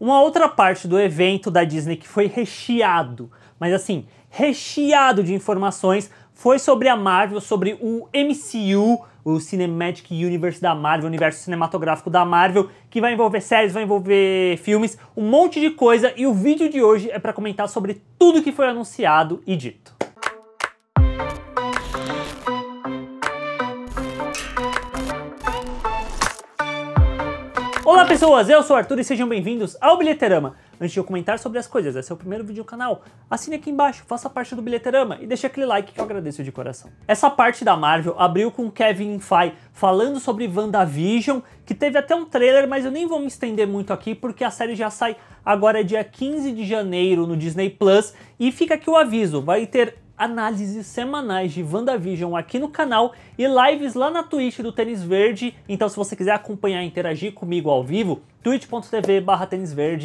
Uma outra parte do evento da Disney que foi recheado, mas assim, recheado de informações, foi sobre a Marvel, sobre o MCU, o Cinematic Universe da Marvel, o universo cinematográfico da Marvel, que vai envolver séries, vai envolver filmes, um monte de coisa, e o vídeo de hoje é para comentar sobre tudo que foi anunciado e dito. Olá pessoas, eu sou o Arthur e sejam bem-vindos ao Bilheterama. Antes de eu comentar sobre as coisas, esse é o primeiro vídeo do canal, assine aqui embaixo, faça parte do Bilheterama e deixe aquele like que eu agradeço de coração. Essa parte da Marvel abriu com Kevin Feige falando sobre WandaVision, que teve até um trailer, mas eu nem vou me estender muito aqui porque a série já sai agora dia 15 de janeiro no Disney Plus e fica aqui o aviso, vai ter análises semanais de WandaVision aqui no canal e lives lá na Twitch do Tênis Verde. Então, se você quiser acompanhar e interagir comigo ao vivo, twitch.tv barra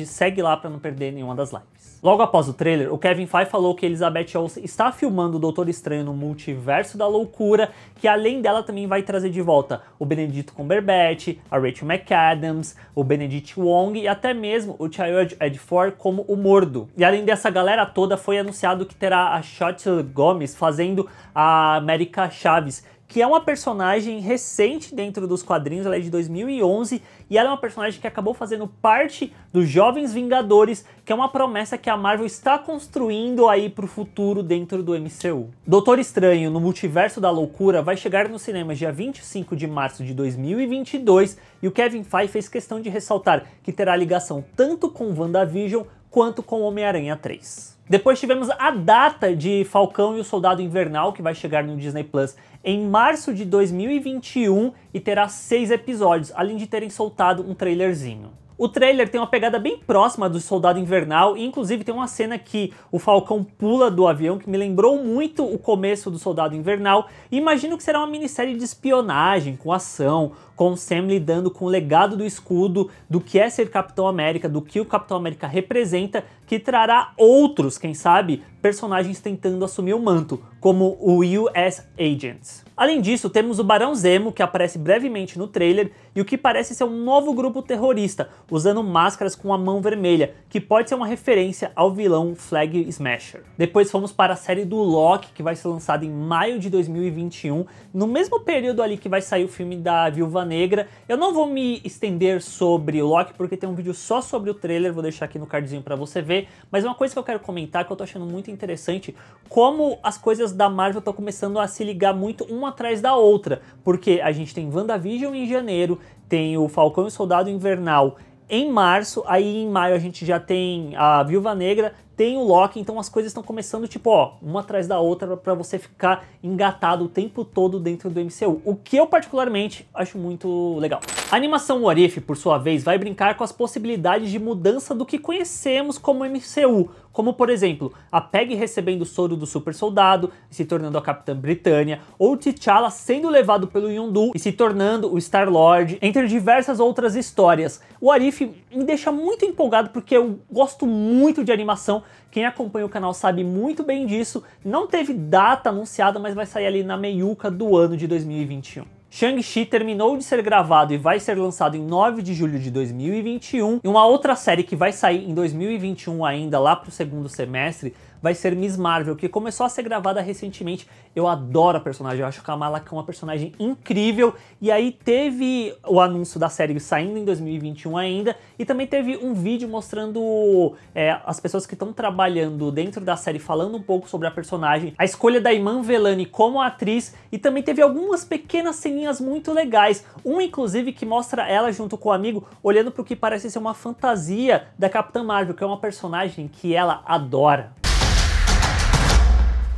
segue lá para não perder nenhuma das lives. Logo após o trailer, o Kevin Feige falou que Elizabeth Olsen está filmando o Doutor Estranho no Multiverso da Loucura, que além dela também vai trazer de volta o Benedito Cumberbatch, a Rachel McAdams, o Benedict Wong e até mesmo o Child Edford como o Mordo. E além dessa galera toda, foi anunciado que terá a Shotil Gomes fazendo a América Chaves, que é uma personagem recente dentro dos quadrinhos, ela é de 2011 e ela é uma personagem que acabou fazendo parte dos Jovens Vingadores, que é uma promessa que a Marvel está construindo aí pro futuro dentro do MCU. Doutor Estranho no Multiverso da Loucura vai chegar no cinema dia 25 de março de 2022 e o Kevin Feige fez questão de ressaltar que terá ligação tanto com WandaVision quanto com Homem-Aranha 3. Depois tivemos a data de Falcão e o Soldado Invernal, que vai chegar no Disney Plus em março de 2021 e terá seis episódios, além de terem soltado um trailerzinho. O trailer tem uma pegada bem próxima do Soldado Invernal, e inclusive tem uma cena que o Falcão pula do avião, que me lembrou muito o começo do Soldado Invernal. E imagino que será uma minissérie de espionagem, com ação, com o Sam lidando com o legado do escudo, do que é ser Capitão América, do que o Capitão América representa, que trará outros, quem sabe, personagens tentando assumir o manto, como o US Agents. Além disso, temos o Barão Zemo, que aparece brevemente no trailer, e o que parece ser um novo grupo terrorista, usando máscaras com a mão vermelha, que pode ser uma referência ao vilão Flag Smasher. Depois fomos para a série do Loki, que vai ser lançada em maio de 2021, no mesmo período ali que vai sair o filme da Viúva Negra, Negra. Eu não vou me estender sobre o Loki, porque tem um vídeo só sobre o trailer, vou deixar aqui no cardzinho para você ver. Mas uma coisa que eu quero comentar, que eu tô achando muito interessante, como as coisas da Marvel estão começando a se ligar muito uma atrás da outra. Porque a gente tem WandaVision em janeiro, tem o Falcão e o Soldado Invernal em março, aí em maio a gente já tem a Viúva Negra, tem o Loki, então as coisas estão começando, tipo, ó, uma atrás da outra para você ficar engatado o tempo todo dentro do MCU, o que eu particularmente acho muito legal. A animação Warif por sua vez, vai brincar com as possibilidades de mudança do que conhecemos como MCU, como por exemplo, a Peg recebendo o soro do super soldado e se tornando a Capitã Britânia, ou T'Challa sendo levado pelo Yondu e se tornando o Star-Lord, entre diversas outras histórias. O Arif me deixa muito empolgado porque eu gosto muito de animação quem acompanha o canal sabe muito bem disso. Não teve data anunciada, mas vai sair ali na meiuca do ano de 2021. Shang-Chi terminou de ser gravado e vai ser lançado em 9 de julho de 2021. E uma outra série que vai sair em 2021 ainda, lá pro segundo semestre, vai ser Miss Marvel, que começou a ser gravada recentemente. Eu adoro a personagem, eu acho que a Kamala Khan é uma personagem incrível. E aí teve o anúncio da série saindo em 2021 ainda, e também teve um vídeo mostrando é, as pessoas que estão trabalhando dentro da série, falando um pouco sobre a personagem, a escolha da Iman Velani como atriz, e também teve algumas pequenas ceninhas muito legais. Um, inclusive, que mostra ela junto com o amigo, olhando para o que parece ser uma fantasia da Capitã Marvel, que é uma personagem que ela adora.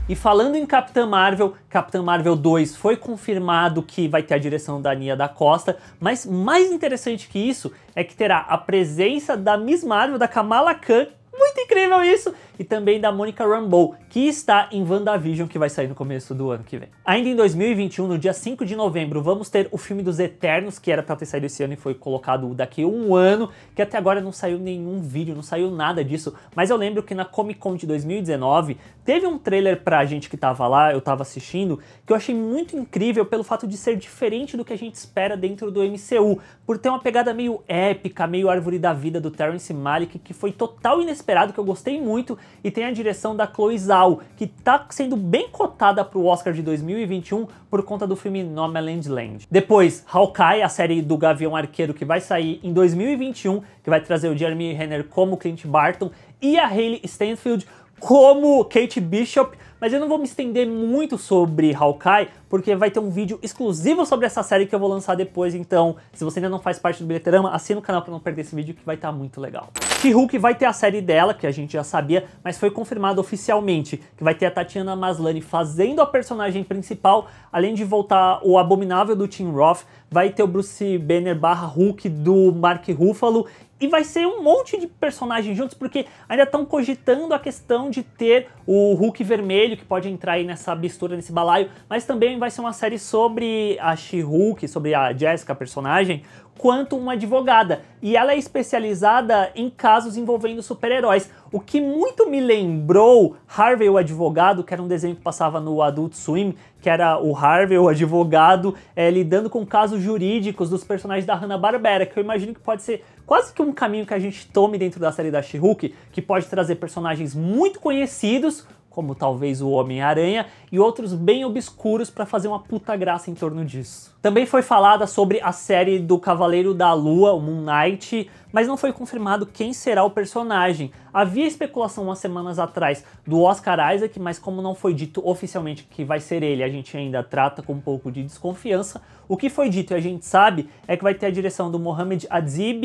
E falando em Capitã Marvel, Capitã Marvel 2 foi confirmado que vai ter a direção da Nia da Costa, mas mais interessante que isso é que terá a presença da Miss Marvel, da Kamala Khan, muito incrível isso! E também da Monica Rambeau, que está em WandaVision, que vai sair no começo do ano que vem. Ainda em 2021, no dia 5 de novembro, vamos ter o filme dos Eternos, que era para ter saído esse ano e foi colocado daqui a um ano, que até agora não saiu nenhum vídeo, não saiu nada disso. Mas eu lembro que na Comic Con de 2019, teve um trailer pra gente que tava lá, eu tava assistindo, que eu achei muito incrível pelo fato de ser diferente do que a gente espera dentro do MCU, por ter uma pegada meio épica, meio árvore da vida do Terrence Malick, que foi total inesperada que eu gostei muito e tem a direção da Chloe Zhao, que tá sendo bem cotada para o Oscar de 2021 por conta do filme Nomadland Land. Depois, Hawkeye, a série do Gavião Arqueiro que vai sair em 2021, que vai trazer o Jeremy Renner como Clint Barton e a Hayley Stanfield como Kate Bishop, mas eu não vou me estender muito sobre Hawkeye, porque vai ter um vídeo exclusivo sobre essa série que eu vou lançar depois, então se você ainda não faz parte do Bilheterama, assina o canal para não perder esse vídeo que vai estar tá muito legal. She-Hulk vai ter a série dela, que a gente já sabia, mas foi confirmado oficialmente, que vai ter a Tatiana Maslany fazendo a personagem principal, além de voltar o abominável do Tim Roth, vai ter o Bruce Banner barra Hulk do Mark Ruffalo e vai ser um monte de personagens juntos, porque ainda estão cogitando a questão de ter o Hulk vermelho, que pode entrar aí nessa mistura, nesse balaio, mas também vai ser uma série sobre a She-Hulk, sobre a Jessica, a personagem, quanto uma advogada. E ela é especializada em casos envolvendo super-heróis. O que muito me lembrou Harvey o Advogado, que era um desenho que passava no Adult Swim, que era o Harvey o Advogado é, lidando com casos jurídicos dos personagens da Hanna-Barbera, que eu imagino que pode ser quase que um caminho que a gente tome dentro da série da She-Hulk, que pode trazer personagens muito conhecidos, como talvez o Homem-Aranha, e outros bem obscuros para fazer uma puta graça em torno disso. Também foi falada sobre a série do Cavaleiro da Lua, o Moon Knight, mas não foi confirmado quem será o personagem. Havia especulação umas semanas atrás do Oscar Isaac, mas como não foi dito oficialmente que vai ser ele, a gente ainda trata com um pouco de desconfiança. O que foi dito e a gente sabe é que vai ter a direção do Mohamed Adzib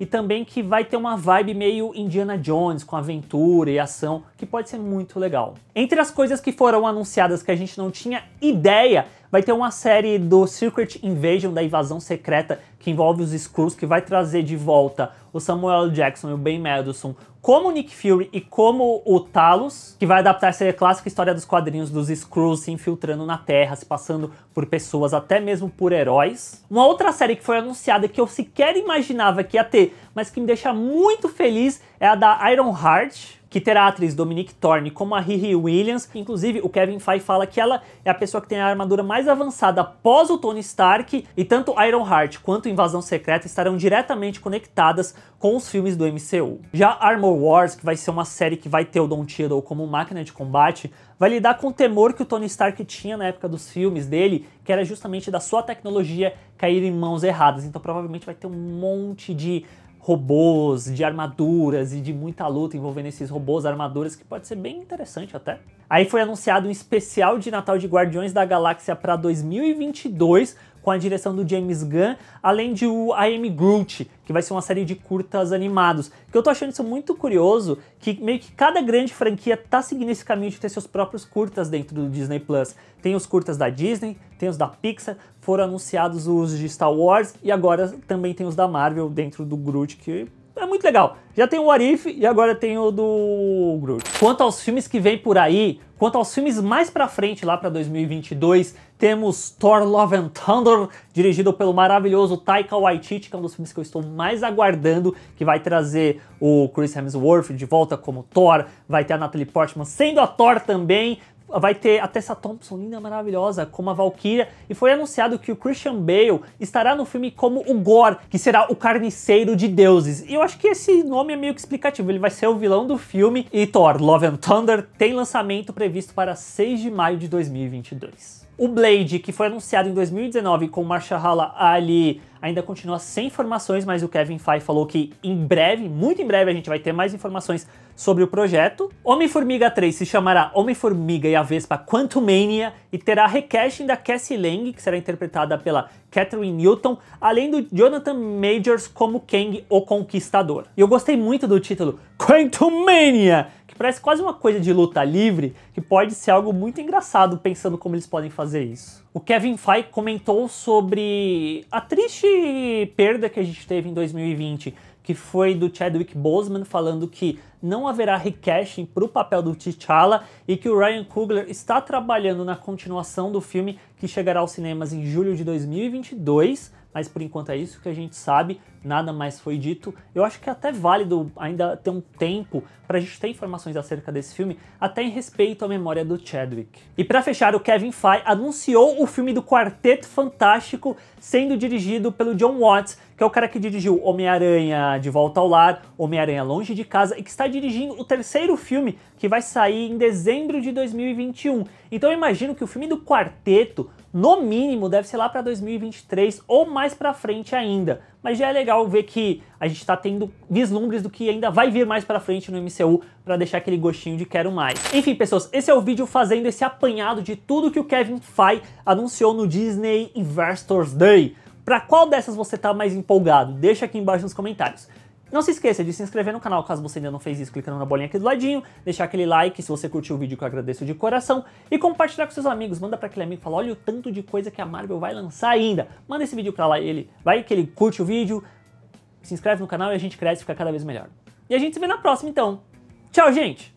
e também que vai ter uma vibe meio Indiana Jones, com aventura e ação, que pode ser muito legal. Entre as coisas que foram anunciadas que a gente não tinha ideia Vai ter uma série do Secret Invasion, da invasão secreta, que envolve os Skrulls, que vai trazer de volta o Samuel Jackson e o Ben Madison como Nick Fury e como o Talos, que vai adaptar essa clássica história dos quadrinhos dos Skrulls se infiltrando na Terra, se passando por pessoas, até mesmo por heróis. Uma outra série que foi anunciada que eu sequer imaginava que ia ter, mas que me deixa muito feliz, é a da Iron Heart, que terá a atriz Dominique Thorne como a Riri Williams. Inclusive, o Kevin Feige fala que ela é a pessoa que tem a armadura mais avançada após o Tony Stark, e tanto Iron Heart quanto Invasão Secreta estarão diretamente conectadas com os filmes do MCU. Já Armor Wars, que vai ser uma série que vai ter o Don Cheadle como máquina de combate, vai lidar com o temor que o Tony Stark tinha na época dos filmes dele, que era justamente da sua tecnologia cair em mãos erradas. Então provavelmente vai ter um monte de robôs, de armaduras e de muita luta envolvendo esses robôs, armaduras, que pode ser bem interessante até. Aí foi anunciado um especial de Natal de Guardiões da Galáxia para 2022, com a direção do James Gunn, além de o I Am Groot, que vai ser uma série de curtas animados. Que eu tô achando isso muito curioso, que meio que cada grande franquia tá seguindo esse caminho de ter seus próprios curtas dentro do Disney Plus. Tem os curtas da Disney, tem os da Pixar, foram anunciados os de Star Wars e agora também tem os da Marvel dentro do Groot, que é muito legal. Já tem o Arif e agora tem o do Groot. Quanto aos filmes que vem por aí, quanto aos filmes mais pra frente, lá pra 2022, temos Thor Love and Thunder, dirigido pelo maravilhoso Taika Waititi, que é um dos filmes que eu estou mais aguardando, que vai trazer o Chris Hemsworth de volta como Thor, vai ter a Natalie Portman sendo a Thor também, vai ter a Tessa Thompson, linda, maravilhosa, como a Valkyria, e foi anunciado que o Christian Bale estará no filme como o Gore, que será o carniceiro de deuses. E eu acho que esse nome é meio que explicativo, ele vai ser o vilão do filme. E Thor, Love and Thunder tem lançamento previsto para 6 de maio de 2022. O Blade, que foi anunciado em 2019 com Hall Ali ainda continua sem informações, mas o Kevin Feige falou que em breve, muito em breve, a gente vai ter mais informações sobre o projeto. Homem-Formiga 3 se chamará Homem-Formiga e a Vespa Quantumania e terá recasting da Cassie Lang, que será interpretada pela Catherine Newton, além do Jonathan Majors como Kang, o Conquistador. E eu gostei muito do título Quantumania, que parece quase uma coisa de luta livre, que pode ser algo muito engraçado pensando como eles podem fazer isso. O Kevin Feige comentou sobre a triste perda que a gente teve em 2020, que foi do Chadwick Boseman falando que não haverá recasting para o papel do T'Challa e que o Ryan Coogler está trabalhando na continuação do filme que chegará aos cinemas em julho de 2022, mas por enquanto é isso que a gente sabe nada mais foi dito. Eu acho que é até válido ainda ter um tempo para a gente ter informações acerca desse filme, até em respeito à memória do Chadwick. E para fechar, o Kevin Feige anunciou o filme do Quarteto Fantástico sendo dirigido pelo John Watts, que é o cara que dirigiu Homem-Aranha de Volta ao Lar, Homem-Aranha Longe de Casa e que está dirigindo o terceiro filme que vai sair em dezembro de 2021. Então eu imagino que o filme do Quarteto, no mínimo, deve ser lá para 2023 ou mais para frente ainda mas já é legal ver que a gente está tendo vislumbres do que ainda vai vir mais para frente no MCU para deixar aquele gostinho de quero mais. Enfim, pessoas, esse é o vídeo fazendo esse apanhado de tudo que o Kevin Feige anunciou no Disney Investors Day. Para qual dessas você está mais empolgado? Deixa aqui embaixo nos comentários. Não se esqueça de se inscrever no canal caso você ainda não fez isso, clicando na bolinha aqui do ladinho, deixar aquele like se você curtiu o vídeo que eu agradeço de coração e compartilhar com seus amigos, manda para aquele amigo e fala, olha o tanto de coisa que a Marvel vai lançar ainda. Manda esse vídeo para lá, ele vai que ele curte o vídeo, se inscreve no canal e a gente cresce e fica cada vez melhor. E a gente se vê na próxima então. Tchau, gente!